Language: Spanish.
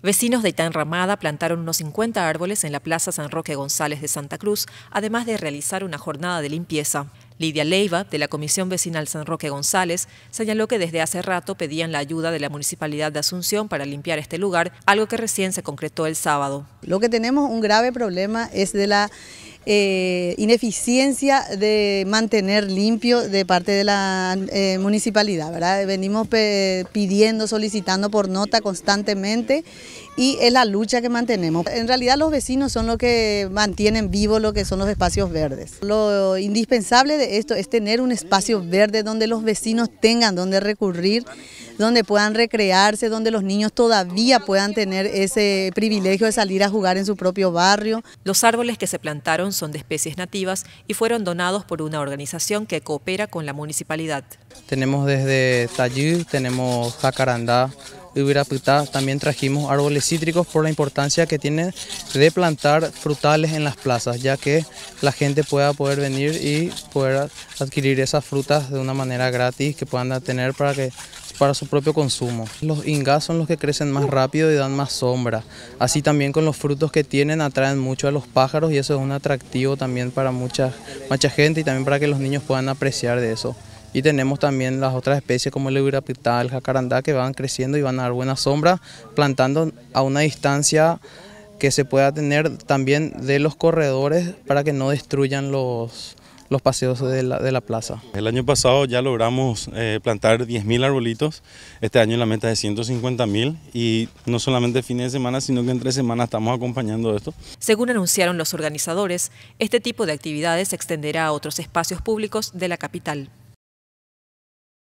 Vecinos de Ramada plantaron unos 50 árboles en la Plaza San Roque González de Santa Cruz, además de realizar una jornada de limpieza. Lidia Leiva, de la Comisión Vecinal San Roque González, señaló que desde hace rato pedían la ayuda de la Municipalidad de Asunción para limpiar este lugar, algo que recién se concretó el sábado. Lo que tenemos un grave problema es de la eh, ineficiencia de mantener limpio de parte de la eh, municipalidad, Venimos pidiendo, solicitando por nota constantemente y es la lucha que mantenemos. En realidad los vecinos son los que mantienen vivo lo que son los espacios verdes. Lo indispensable de esto es tener un espacio verde donde los vecinos tengan donde recurrir, donde puedan recrearse, donde los niños todavía puedan tener ese privilegio de salir a jugar en su propio barrio. Los árboles que se plantaron son de especies nativas y fueron donados por una organización que coopera con la municipalidad. Tenemos desde Tallí, tenemos jacarandá, Ibiraputá, también trajimos árboles cítricos por la importancia que tiene de plantar frutales en las plazas, ya que la gente pueda poder venir y poder adquirir esas frutas de una manera gratis que puedan tener para que para su propio consumo. Los ingas son los que crecen más rápido y dan más sombra. Así también con los frutos que tienen atraen mucho a los pájaros y eso es un atractivo también para mucha, mucha gente y también para que los niños puedan apreciar de eso. Y tenemos también las otras especies como el Eurapital, el jacarandá, que van creciendo y van a dar buena sombra, plantando a una distancia que se pueda tener también de los corredores para que no destruyan los, los paseos de la, plaza. El año pasado ya logramos eh, plantar 10.000 arbolitos, este año la meta es de 150.000 y no solamente fines de semana, sino que tres semanas estamos acompañando esto. Según anunciaron los organizadores, este tipo de actividades se extenderá a otros espacios públicos de la capital.